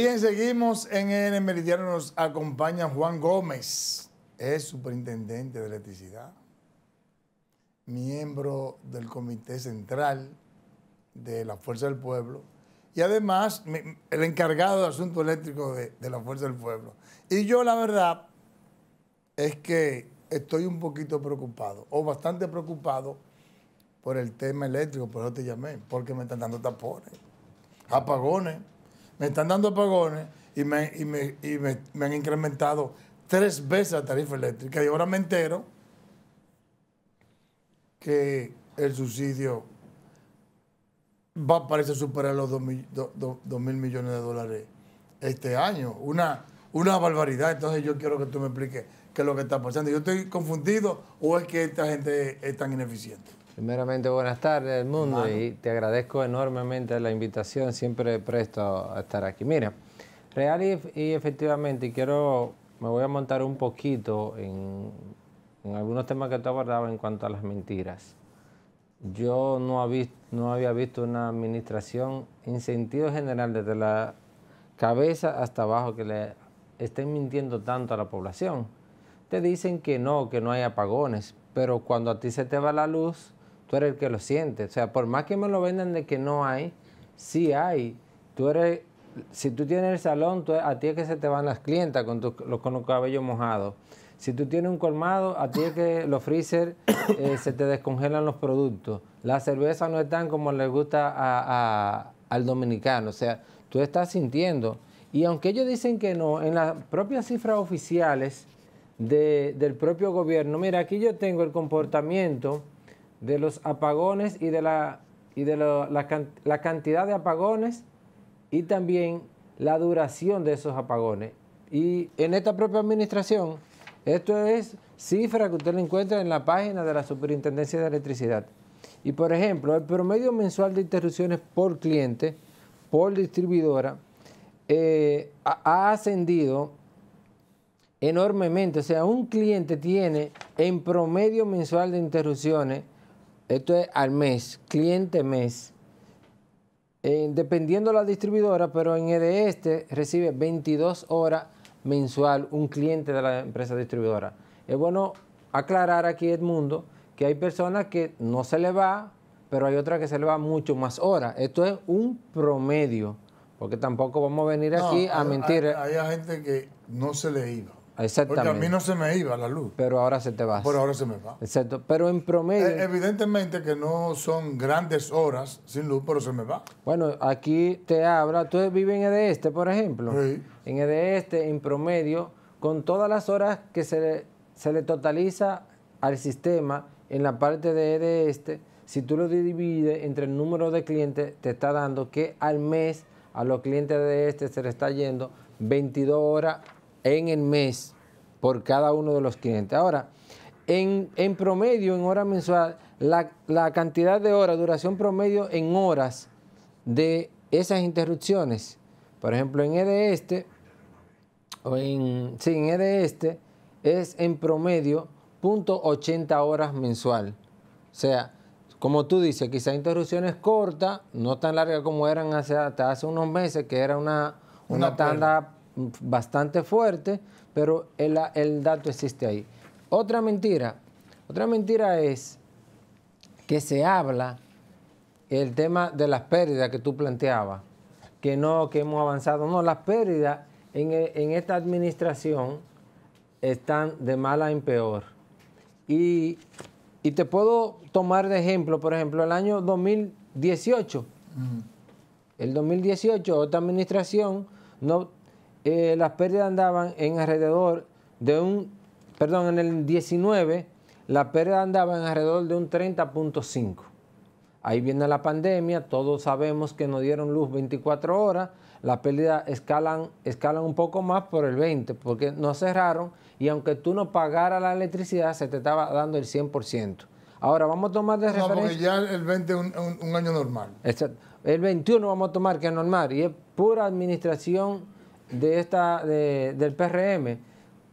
Bien, seguimos en el Meridiano. Nos acompaña Juan Gómez, es superintendente de electricidad, miembro del Comité Central de la Fuerza del Pueblo y además el encargado de asuntos eléctricos de, la Fuerza del Pueblo. Y yo la verdad es que estoy un poquito preocupado o bastante preocupado por el tema eléctrico, por eso te llamé, porque me están dando tapones, apagones me están dando apagones y me, han incrementado tres veces la tarifa eléctrica. Y ahora me entero que el subsidio va a parecer superar los 2 mil, millones de dólares este año. Una, una barbaridad. Entonces yo quiero que tú me expliques qué es lo que está pasando. Yo estoy confundido o es que esta gente es tan ineficiente. Primeramente, buenas tardes, mundo, y te agradezco enormemente la invitación, siempre presto a estar aquí. Mira, real y, efectivamente, quiero, me voy a montar un poquito en, algunos temas que tú abordabas en cuanto a las mentiras. Yo no había visto una administración en sentido general, desde la cabeza hasta abajo, que le estén mintiendo tanto a la población. Te dicen que no, que no hay apagones, pero cuando a ti se te va la luz, tú eres el que lo siente. O sea, por más que me lo vendan de que no hay, sí hay. Tú eres, si tú tienes el salón, tú, a ti es que se te van las clientas con, con los cabellos mojados. Si tú tienes un colmado, a ti es que los freezer eh, se te descongelan los productos. La cerveza no es están como les gusta a, al dominicano. O sea, tú estás sintiendo. Y aunque ellos dicen que no, en las propias cifras oficiales del propio gobierno, mira, aquí yo tengo el comportamiento de los apagones y de la, y de la, cantidad de apagones y también la duración de esos apagones. Y en esta propia administración, esto es cifra que usted le encuentra en la página de la Superintendencia de Electricidad. Y por ejemplo, el promedio mensual de interrupciones por cliente, por distribuidora, eh, ha ascendido enormemente. O sea, un cliente tiene en promedio mensual de interrupciones esto es al mes, cliente mes, eh, dependiendo de la distribuidora, pero en EDE este recibe 22 horas mensual un cliente de la empresa distribuidora. Es bueno aclarar aquí, Edmundo, que hay personas que no se le va, pero hay otras que se le va mucho más horas. Esto es un promedio, porque tampoco vamos a venir aquí a mentir. Eh. hay gente que no se le iba. Exactamente. Porque a mí no se me iba la luz. Pero ahora se te va. Pero ahora se me va. Exacto. Pero en promedio. Eh, evidentemente que no son grandes horas sin luz, pero se me va. Bueno, aquí te habla. Tú vives en Ede e por ejemplo. Sí. En Ede e en promedio, con todas las horas que se le, totaliza al sistema en la parte de e si tú lo divides entre el número de clientes, te está dando que al mes a los clientes de este se le está yendo 22 horas en el mes por cada uno de los clientes. Ahora, en, promedio, en hora mensual, la, cantidad de horas, duración promedio en horas de esas interrupciones. Por ejemplo, en EDE este, en, sí, en e este, es en promedio 0.80 horas mensual. O sea, como tú dices, quizá interrupciones cortas, no tan largas como eran hace, hasta hace unos meses, que era una, una tanda bastante fuerte, pero el, dato existe ahí. Otra mentira, otra mentira es que se habla el tema de las pérdidas que tú planteabas, que no, que hemos avanzado. No, las pérdidas en, esta administración están de mala en peor. Y, te puedo tomar de ejemplo, por ejemplo, el año 2018. El 2018, otra administración no eh, las pérdidas andaban en alrededor de un, perdón, en el 19 las pérdidas andaban alrededor de un 30.5. Ahí viene la pandemia, todos sabemos que nos dieron luz 24 horas, las pérdidas escalan, escalan un poco más por el 20, porque no cerraron y aunque tú no pagaras la electricidad, se te estaba dando el 100%. Ahora vamos a tomar de no, referencia... porque ya el 20 un, un, año normal. Exacto. El 21 vamos a tomar que es normal y es pura administración de esta, de, del PRM,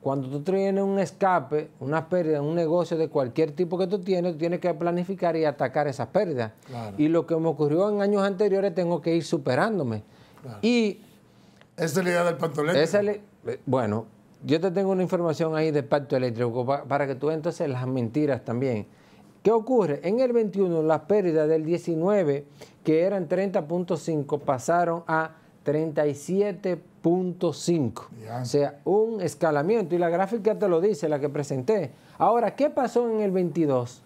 cuando tú tienes un escape, una pérdida, un negocio de cualquier tipo que tú tienes, tú tienes que planificar y atacar esas pérdidas. Y lo que me ocurrió en años anteriores, tengo que ir superándome. Y... Esa es la idea del pacto eléctrico. Eh, bueno, yo te tengo una información ahí del pacto eléctrico para, que tú entonces las mentiras también. ¿Qué ocurre? En el 21 las pérdidas del 19, que eran 30.5, pasaron a 37.5. O sea, un escalamiento. Y la gráfica te lo dice, la que presenté. Ahora, ¿qué pasó en el 22?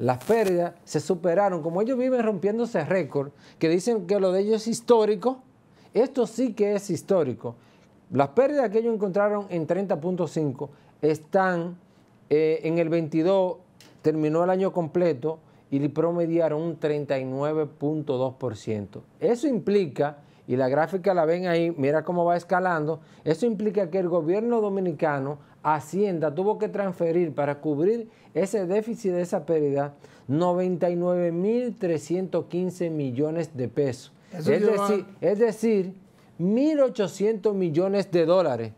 Las pérdidas se superaron. Como ellos viven rompiéndose récord, que dicen que lo de ellos es histórico, esto sí que es histórico. Las pérdidas que ellos encontraron en 30.5 están eh, en el 22, terminó el año completo y promediaron un 39.2%. Eso implica y la gráfica la ven ahí, mira cómo va escalando, eso implica que el gobierno dominicano, Hacienda, tuvo que transferir para cubrir ese déficit de esa pérdida 99.315 millones de pesos. es, decir, es decir, 1.800 millones de dólares,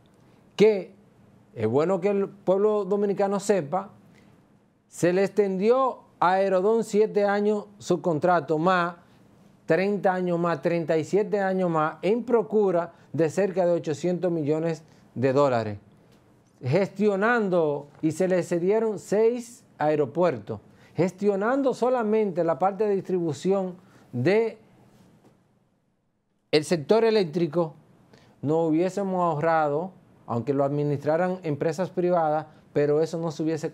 que es bueno que el pueblo dominicano sepa, se le extendió a Aerodón siete años su contrato más 30 años más, 37 años más, en procura de cerca de 800 millones de dólares, gestionando y se le cedieron seis aeropuertos, gestionando solamente la parte de distribución de el sector eléctrico, no hubiésemos ahorrado, aunque lo administraran empresas privadas, pero eso no se hubiese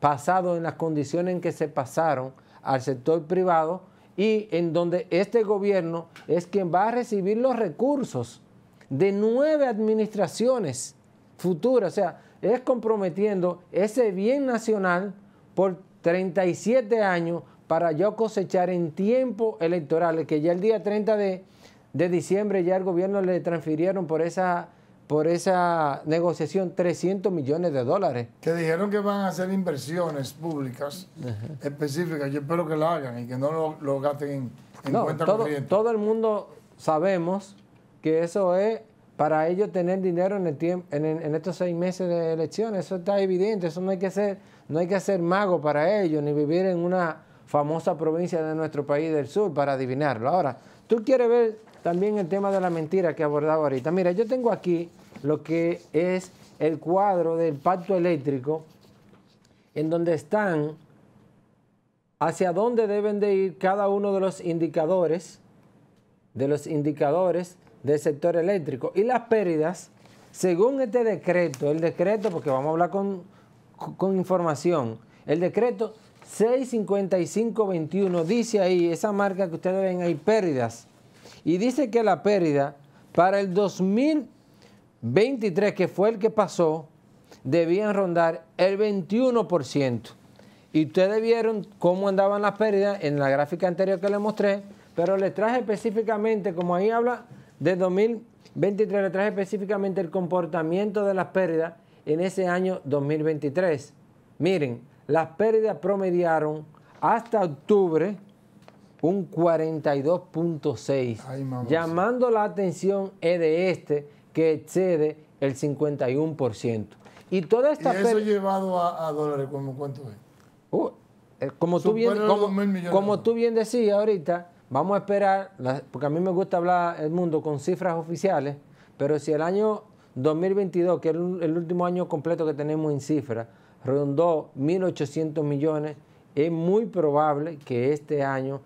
pasado en las condiciones en que se pasaron al sector privado y en donde este gobierno es quien va a recibir los recursos de nueve administraciones futuras. O sea, es comprometiendo ese bien nacional por 37 años para yo cosechar en tiempo electoral, que ya el día 30 de, de diciembre ya el gobierno le transfirieron por esa por esa negociación 300 millones de dólares. Que dijeron que van a hacer inversiones públicas específicas. Yo espero que lo hagan y que no lo, gasten en, cuenta todo, corriente. Todo el mundo sabemos que eso es para ellos tener dinero en, el tiempo, en, estos seis meses de elecciones. Eso está evidente. Eso no hay que ser, no hay que hacer mago para ellos ni vivir en una famosa provincia de nuestro país del sur para adivinarlo. Ahora, tú quieres ver también el tema de la mentira que abordado ahorita. Mira, yo tengo aquí lo que es el cuadro del pacto eléctrico, en donde están hacia dónde deben de ir cada uno de los indicadores, de los indicadores del sector eléctrico. Y las pérdidas, según este decreto, el decreto, porque vamos a hablar con, con información, el decreto 65521 dice ahí, esa marca que ustedes ven ahí, pérdidas y dice que la pérdida para el 2023, que fue el que pasó, debían rondar el 21%. Y ustedes vieron cómo andaban las pérdidas en la gráfica anterior que les mostré, pero les traje específicamente, como ahí habla de 2023, les traje específicamente el comportamiento de las pérdidas en ese año 2023. Miren, las pérdidas promediaron hasta octubre un 42.6, llamando la atención es de este que excede el 51%. Y toda esta... eso llevado a, dólares, ¿cuánto es? Uh, eh, como, tú bien, como, tú bien decías ahorita, vamos a esperar, porque a mí me gusta hablar el mundo con cifras oficiales, pero si el año 2022, que es el, último año completo que tenemos en cifras, rondó 1.800 millones, es muy probable que este año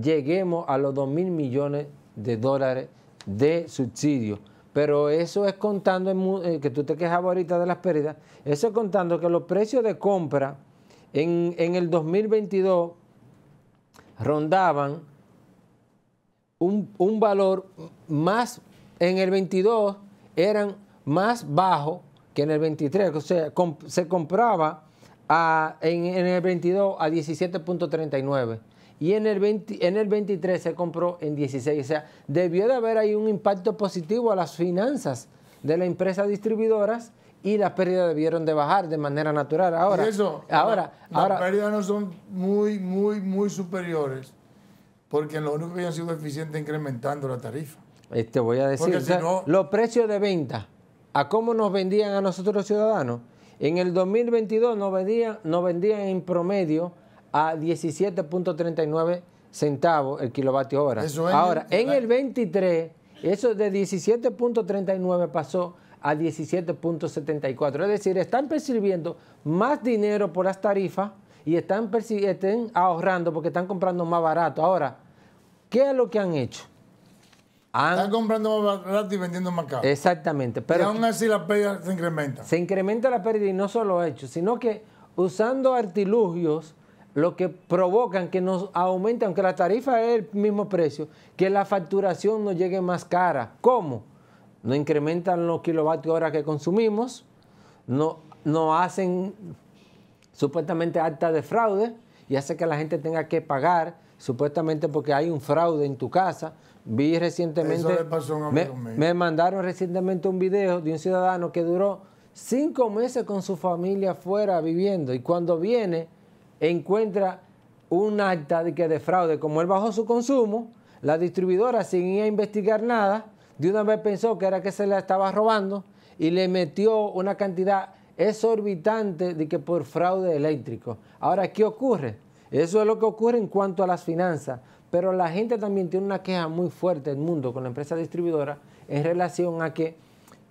lleguemos a los 2 mil millones de dólares de subsidios. Pero eso es contando, eh, que tú te quejabas ahorita de las pérdidas, eso es contando que los precios de compra en, el 2022 rondaban un, valor más, en el 22 eran más bajos que en el 23, o sea, se compraba en el 22 a 17.39 y en el, en el 23 se compró en 16. O sea, debió de haber ahí un impacto positivo a las finanzas de las empresas distribuidoras y las pérdidas debieron de bajar de manera natural. Ahora, eso, ahora, las pérdidas no son muy, muy, muy superiores porque lo único que ha sido eficiente es incrementando la tarifa. Te este, voy a decir, los precios de venta, a cómo nos vendían a nosotros los ciudadanos, en el 2022 nos vendían, nos vendían en promedio a 17.39 centavos el kilovatio hora. Ahora, en el 23, eso de 17.39 pasó a 17.74. Es decir, están percibiendo más dinero por las tarifas y están, ahorrando porque están comprando más barato. Ahora, ¿qué es lo que han hecho? Están comprando más barato y vendiendo más caro. Exactamente. Pero y aún así la pérdida se incrementa. Se incrementa la pérdida y no solo hecho, sino que usando artilugios lo que provocan que nos aumentan aunque la tarifa es el mismo precio, que la facturación nos llegue más cara. ¿Cómo? No incrementan los kilovatios hora que consumimos, no, hacen supuestamente acta de fraude y hace que la gente tenga que pagar supuestamente porque hay un fraude en tu casa. Vi recientemente, me, me mandaron recientemente un video de un ciudadano que duró cinco meses con su familia afuera viviendo y cuando viene encuentra un acta de que defraude, como él bajó su consumo, la distribuidora sin ir a investigar nada, de una vez pensó que era que se la estaba robando y le metió una cantidad exorbitante de que por fraude eléctrico. Ahora, ¿qué ocurre? Eso es lo que ocurre en cuanto a las finanzas, pero la gente también tiene una queja muy fuerte en el mundo con la empresa distribuidora en relación a que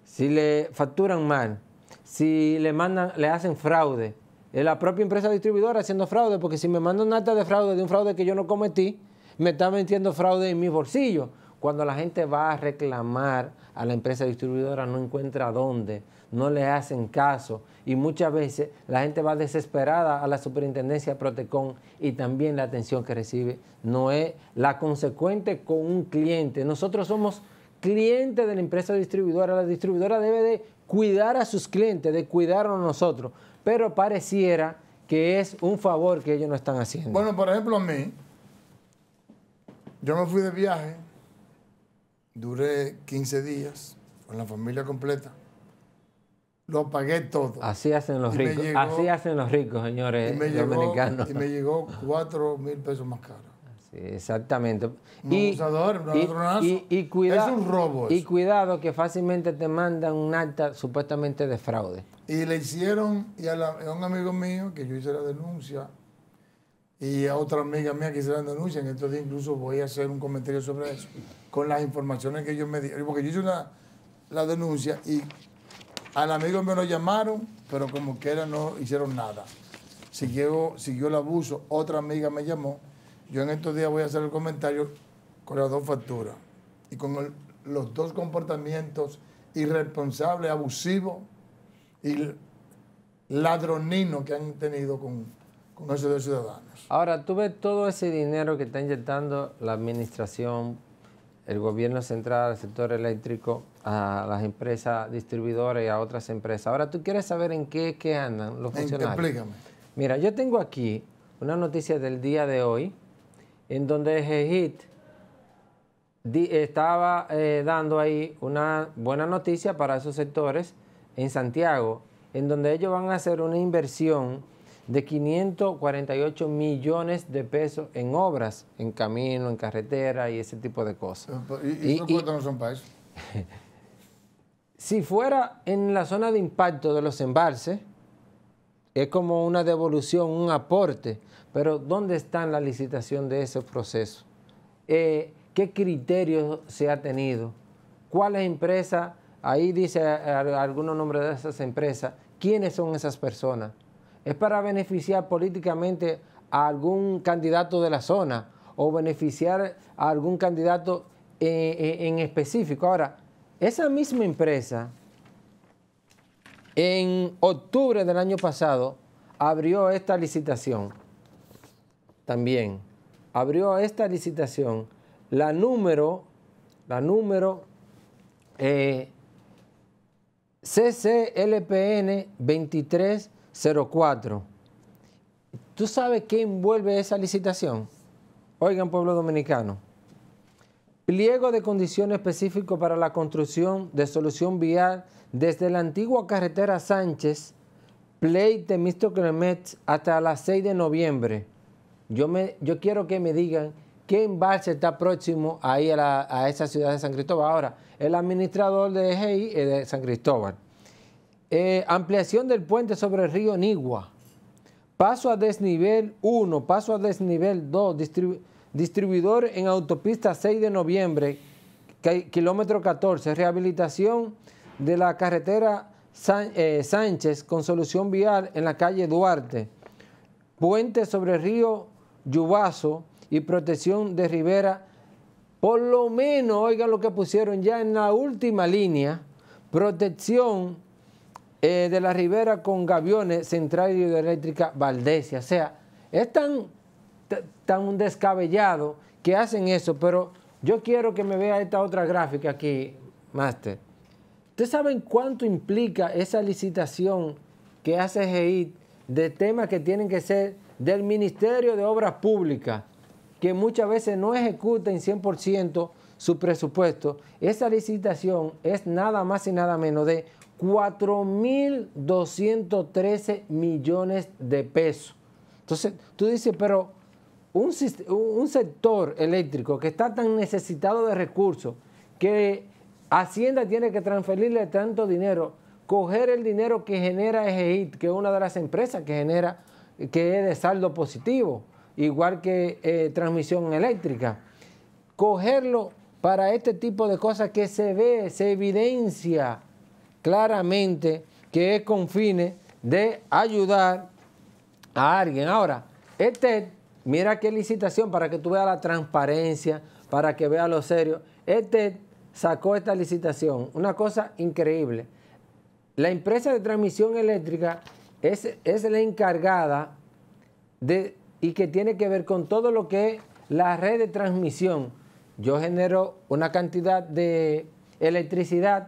si le facturan mal, si le mandan, le hacen fraude, la propia empresa distribuidora haciendo fraude, porque si me manda un acta de fraude de un fraude que yo no cometí, me está metiendo fraude en mi bolsillo. Cuando la gente va a reclamar a la empresa distribuidora, no encuentra dónde, no le hacen caso. Y muchas veces la gente va desesperada a la superintendencia Protecon y también la atención que recibe no es la consecuente con un cliente. Nosotros somos clientes de la empresa distribuidora. La distribuidora debe de cuidar a sus clientes, de cuidarnos nosotros, pero pareciera que es un favor que ellos no están haciendo. Bueno, por ejemplo, a mí, yo me fui de viaje, duré 15 días con la familia completa. Lo pagué todo. Así hacen los ricos. Así hacen los ricos, señores y me y me llegó 4 mil pesos más caro exactamente. y, abusador, es un robo. Y cuidado que fácilmente te mandan un acta supuestamente de fraude. Y le hicieron, a, un amigo mío que yo hice la denuncia, y a otra amiga mía que hice la denuncia, entonces incluso voy a hacer un comentario sobre eso, con las informaciones que ellos me dieron. Porque yo hice la denuncia y al amigo me lo llamaron, pero como quiera no hicieron nada. siguió el abuso, otra amiga me llamó yo en estos días voy a hacer el comentario con las dos facturas y con los dos comportamientos irresponsables, abusivos y ladroninos que han tenido con, con esos dos ciudadanos. Ahora, tú ves todo ese dinero que está inyectando la administración, el gobierno central, el sector eléctrico, a las empresas distribuidoras y a otras empresas. Ahora, tú quieres saber en qué andan los funcionarios. Explícame. Mira, yo tengo aquí una noticia del día de hoy en donde Ejit estaba eh, dando ahí una buena noticia para esos sectores en Santiago, en donde ellos van a hacer una inversión de 548 millones de pesos en obras, en camino, en carretera y ese tipo de cosas. ¿Y, y, y no son países? si fuera en la zona de impacto de los embalses, es como una devolución, un aporte, pero ¿dónde está la licitación de ese proceso? Eh, ¿Qué criterios se ha tenido? ¿Cuáles empresas? Ahí dice algunos nombres de esas empresas. ¿Quiénes son esas personas? ¿Es para beneficiar políticamente a algún candidato de la zona o beneficiar a algún candidato eh, eh, en específico? Ahora, esa misma empresa en octubre del año pasado abrió esta licitación. También abrió esta licitación la número, la número eh, CCLPN 2304. ¿Tú sabes qué envuelve esa licitación? Oigan, pueblo dominicano. Pliego de condiciones específico para la construcción de solución vial desde la antigua carretera Sánchez, de Mr. Clemet, hasta la 6 de noviembre. Yo, me, yo quiero que me digan qué embalse está próximo ahí a, esa ciudad de San Cristóbal. Ahora, el administrador de EGI de San Cristóbal. Eh, ampliación del puente sobre el río Nigua. Paso a desnivel 1, paso a desnivel 2, Distribuidor en autopista 6 de noviembre, kilómetro 14. Rehabilitación de la carretera eh, Sánchez con solución vial en la calle Duarte. Puente sobre río Yubazo y protección de ribera. Por lo menos, oigan lo que pusieron ya en la última línea, protección eh, de la ribera con gaviones central hidroeléctrica Valdesia. O sea, es tan tan descabellado que hacen eso, pero yo quiero que me vea esta otra gráfica aquí, Master. ¿Ustedes saben cuánto implica esa licitación que hace GEIT de temas que tienen que ser del Ministerio de Obras Públicas, que muchas veces no ejecuta en 100% su presupuesto? Esa licitación es nada más y nada menos de 4.213 millones de pesos. Entonces, tú dices, pero un, sector eléctrico que está tan necesitado de recursos que Hacienda tiene que transferirle tanto dinero, coger el dinero que genera EGIT, que es una de las empresas que genera, que es de saldo positivo, igual que eh, transmisión eléctrica, cogerlo para este tipo de cosas que se ve, se evidencia claramente que es con fines de ayudar a alguien. Ahora, este Mira qué licitación para que tú veas la transparencia, para que veas lo serio. Este sacó esta licitación, una cosa increíble. La empresa de transmisión eléctrica es, la encargada de, y que tiene que ver con todo lo que es la red de transmisión. Yo genero una cantidad de electricidad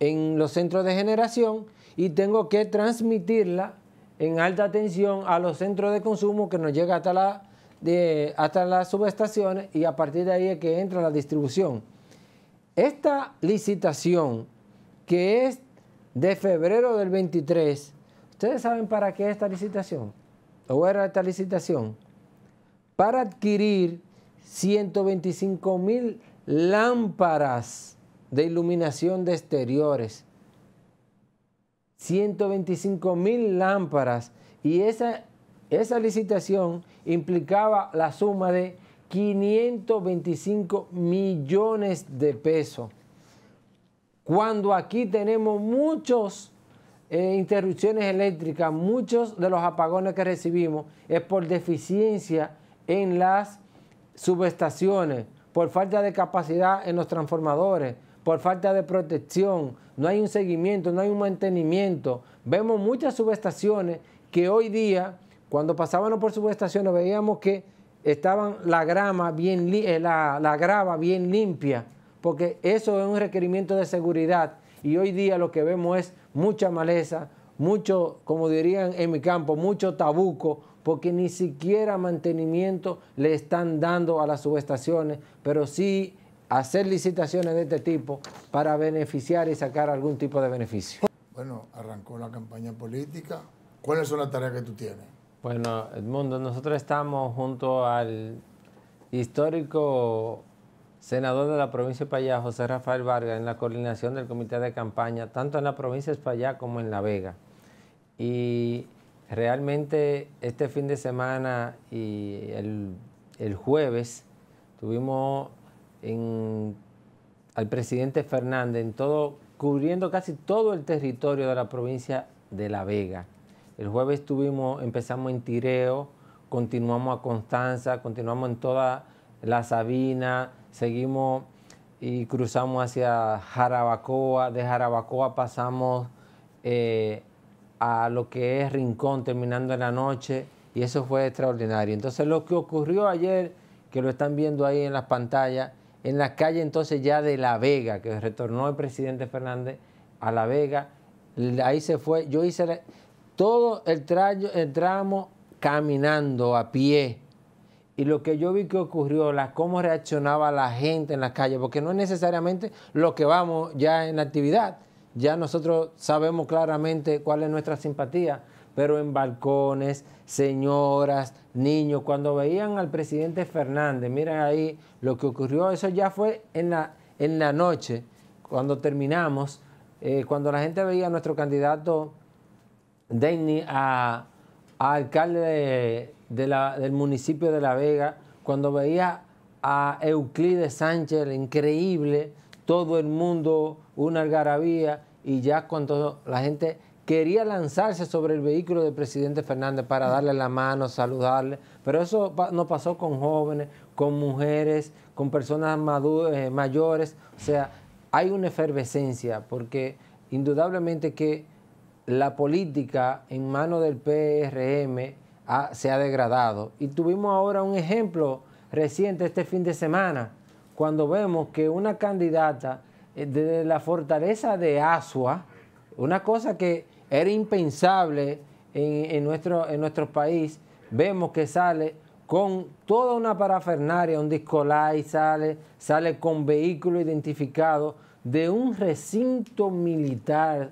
en los centros de generación y tengo que transmitirla en alta tensión a los centros de consumo que nos llega hasta, la, hasta las subestaciones y a partir de ahí es que entra la distribución. Esta licitación, que es de febrero del 23, ¿ustedes saben para qué esta licitación? ¿O era esta licitación? Para adquirir 125 mil lámparas de iluminación de exteriores 125 mil lámparas y esa, licitación implicaba la suma de 525 millones de pesos. Cuando aquí tenemos muchas eh, interrupciones eléctricas, muchos de los apagones que recibimos es por deficiencia en las subestaciones, por falta de capacidad en los transformadores, por falta de protección, no hay un seguimiento, no hay un mantenimiento. Vemos muchas subestaciones que hoy día, cuando pasábamos por subestaciones, veíamos que estaban la grama bien eh, la, la grava bien limpia, porque eso es un requerimiento de seguridad. Y hoy día lo que vemos es mucha maleza, mucho, como dirían en mi campo, mucho tabuco, porque ni siquiera mantenimiento le están dando a las subestaciones, pero sí hacer licitaciones de este tipo para beneficiar y sacar algún tipo de beneficio. Bueno, arrancó la campaña política. ¿Cuáles son las tareas que tú tienes? Bueno, Edmundo, nosotros estamos junto al histórico senador de la provincia de Payá, José Rafael Vargas, en la coordinación del comité de campaña, tanto en la provincia de Payá como en La Vega. Y realmente este fin de semana y el jueves tuvimos al presidente Fernández en todo, cubriendo casi todo el territorio de la provincia de La Vega. El jueves estuvimos, empezamos en Tireo, continuamos a Constanza, continuamos en toda la Sabina, seguimos y cruzamos hacia Jarabacoa, de Jarabacoa pasamos eh, a lo que es Rincón terminando en la noche y eso fue extraordinario. Entonces lo que ocurrió ayer, que lo están viendo ahí en las pantallas, en la calle entonces ya de La Vega, que retornó el presidente Fernández a La Vega, ahí se fue, yo hice todo el, el tramo caminando a pie. Y lo que yo vi que ocurrió, la, cómo reaccionaba la gente en la calle, porque no es necesariamente lo que vamos ya en actividad, ya nosotros sabemos claramente cuál es nuestra simpatía pero en balcones, señoras, niños. Cuando veían al presidente Fernández, miren ahí lo que ocurrió, eso ya fue en la, en la noche, cuando terminamos, eh, cuando la gente veía a nuestro candidato Denny a, alcalde del municipio de La Vega, cuando veía a Euclides Sánchez, increíble, todo el mundo, una algarabía, y ya cuando la gente quería lanzarse sobre el vehículo del presidente Fernández para darle la mano, saludarle, pero eso no pasó con jóvenes, con mujeres, con personas eh, mayores, o sea, hay una efervescencia, porque indudablemente que la política en manos del PRM se ha degradado. Y tuvimos ahora un ejemplo reciente este fin de semana, cuando vemos que una candidata eh, de la fortaleza de Asua, una cosa que era impensable en, nuestro, en nuestro país. Vemos que sale con toda una parafernaria, un disco y sale, sale con vehículo identificado de un recinto militar,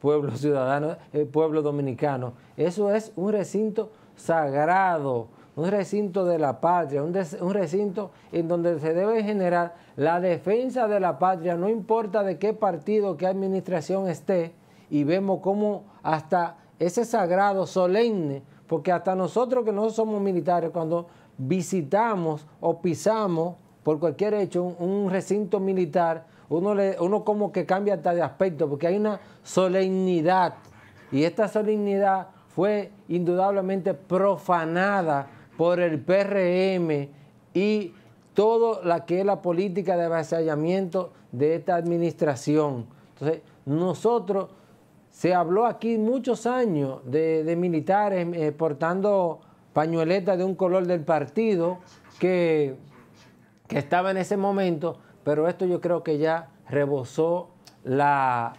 pueblo ciudadano, el eh, pueblo dominicano. Eso es un recinto sagrado, un recinto de la patria, un, un recinto en donde se debe generar la defensa de la patria, no importa de qué partido, qué administración esté, y vemos cómo hasta ese sagrado solemne, porque hasta nosotros que no somos militares, cuando visitamos o pisamos por cualquier hecho un, recinto militar, uno, le, uno como que cambia hasta de aspecto, porque hay una solemnidad, y esta solemnidad fue indudablemente profanada por el PRM y toda la que es la política de avasallamiento de esta administración. Entonces, nosotros se habló aquí muchos años de, militares eh, portando pañueletas de un color del partido que, estaba en ese momento, pero esto yo creo que ya rebosó la,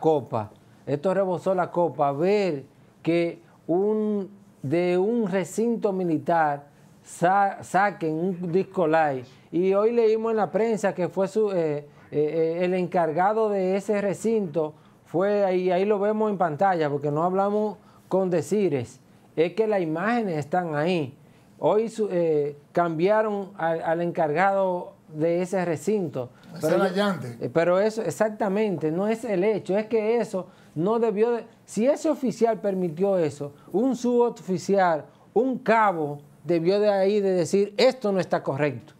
copa. Esto rebosó la copa. Ver que un, de un recinto militar saquen un disco live. Y hoy leímos en la prensa que fue eh, eh, el encargado de ese recinto fue ahí, ahí lo vemos en pantalla, porque no hablamos con decires, es que las imágenes están ahí. Hoy eh, cambiaron al, encargado de ese recinto. pero, eh, pero eso, exactamente, no es el hecho, es que eso no debió de, Si ese oficial permitió eso, un suboficial, un cabo, debió de ahí de decir, esto no está correcto.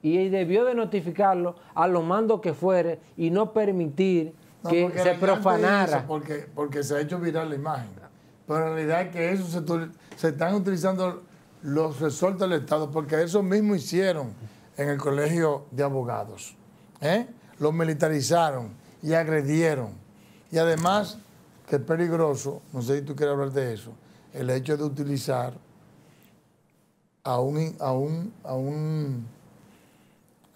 Y debió de notificarlo a los mandos que fuere y no permitir que se profanara. Porque, porque se ha hecho viral la imagen. Pero en realidad es que eso se, están utilizando los resortes del Estado, porque eso mismo hicieron en el colegio de abogados. ¿eh? Los militarizaron y agredieron. Y además, que es peligroso, no sé si tú quieres hablar de eso, el hecho de utilizar a un, a a un,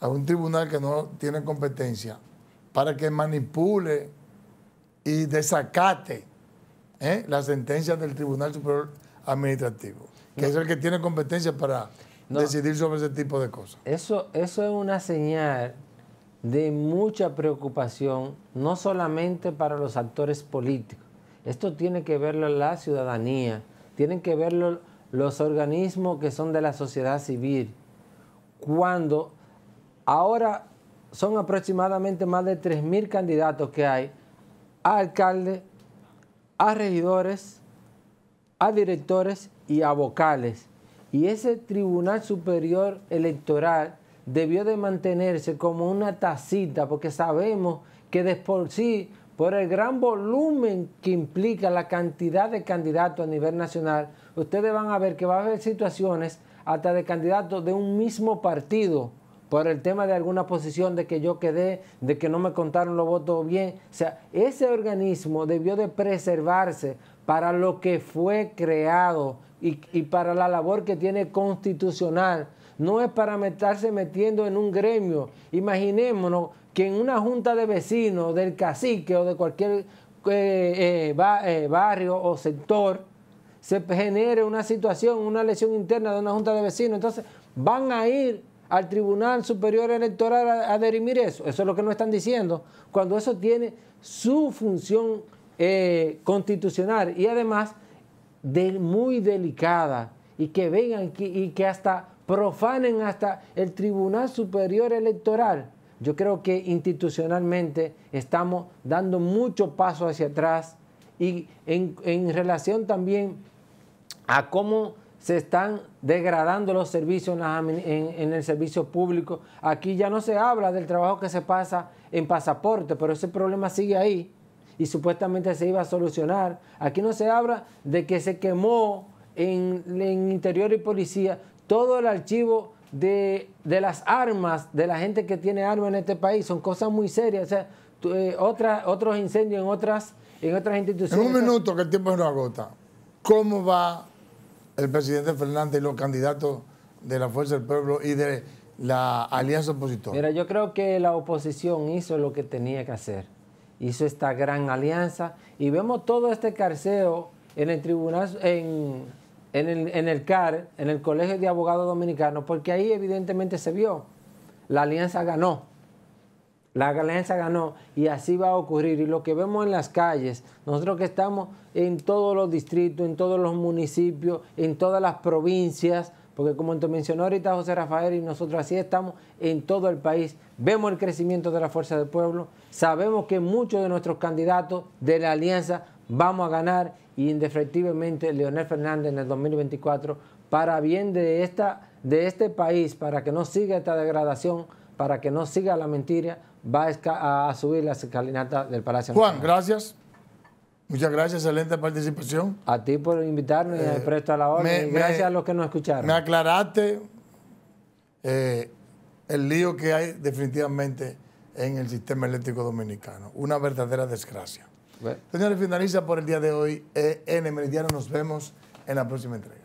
a un tribunal que no tiene competencia para que manipule y desacate ¿eh? la sentencia del Tribunal Superior Administrativo, que es el que tiene competencia para decidir sobre ese tipo de cosas. Eso, eso es una señal de mucha preocupación, no solamente para los actores políticos. Esto tiene que verlo la ciudadanía, tienen que verlo los organismos que son de la sociedad civil. Cuando ahora son aproximadamente más de 3.000 candidatos que hay a alcalde, a regidores, a directores y a vocales. Y ese Tribunal Superior Electoral debió de mantenerse como una tacita, porque sabemos que de por sí, por el gran volumen que implica la cantidad de candidatos a nivel nacional, ustedes van a ver que va a haber situaciones hasta de candidatos de un mismo partido por el tema de alguna posición, de que yo quedé, de que no me contaron los votos bien. O sea, ese organismo debió de preservarse para lo que fue creado y, para la labor que tiene constitucional. No es para meterse metiendo en un gremio. Imaginémonos que en una junta de vecinos, del cacique o de cualquier eh, eh, eh, barrio o sector, se genere una situación, una lesión interna de una junta de vecinos. Entonces van a ir al Tribunal Superior Electoral a, derimir eso. Eso es lo que nos están diciendo, cuando eso tiene su función eh, constitucional y además de, muy delicada y que vengan aquí y que hasta profanen hasta el Tribunal Superior Electoral. Yo creo que institucionalmente estamos dando mucho paso hacia atrás y en relación también a cómo se están degradando los servicios en, en, el servicio público. Aquí ya no se habla del trabajo que se pasa en pasaporte, pero ese problema sigue ahí y supuestamente se iba a solucionar. Aquí no se habla de que se quemó en, en interior y policía todo el archivo de, las armas, de la gente que tiene armas en este país. Son cosas muy serias. O sea, eh, otros incendios en otras, en otras instituciones. En un minuto que el tiempo no agota. ¿Cómo va el presidente Fernández y los candidatos de la Fuerza del Pueblo y de la alianza opositora? Mira, yo creo que la oposición hizo lo que tenía que hacer. Hizo esta gran alianza y vemos todo este carceo en el tribunal, en, el, en el CAR, en el Colegio de Abogados Dominicanos, porque ahí evidentemente se vio. La alianza ganó la Alianza ganó y así va a ocurrir. Y lo que vemos en las calles, nosotros que estamos en todos los distritos, en todos los municipios, en todas las provincias, porque como te mencionó ahorita José Rafael y nosotros así estamos en todo el país, vemos el crecimiento de la fuerza del pueblo, sabemos que muchos de nuestros candidatos de la alianza vamos a ganar y indefectiblemente Leonel Fernández en el 2024 para bien de, esta, de este país, para que no siga esta degradación para que no siga la mentira, va a, subir la escalinata del Palacio Juan, gracias. Muchas gracias, excelente participación. A ti por invitarme y presto eh, a la orden. gracias a los que nos escucharon. Me aclaraste eh, el lío que hay definitivamente en el sistema eléctrico dominicano. Una verdadera desgracia. Señores, finaliza por el día de hoy en Meridiano. Nos vemos en la próxima entrega.